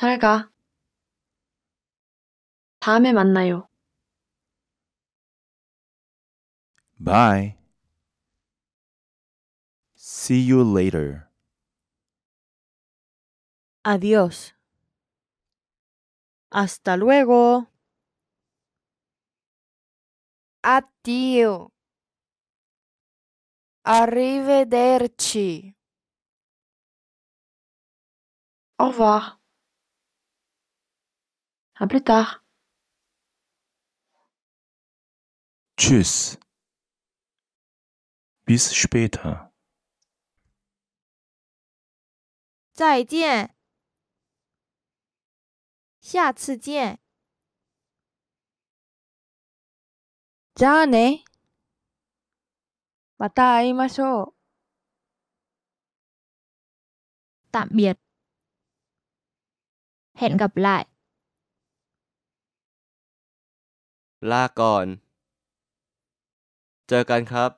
잘 가. 다음에 만나요. Bye. See you later. Adiós. Hasta luego. Addio. Arrivederci. Au revoir. à plus tard. tschüss. bis später. 再见。下次见。じゃあね。また会いましょう。tạm biệt. hẹn gặp lại. ลาก่อน เจอกันครับ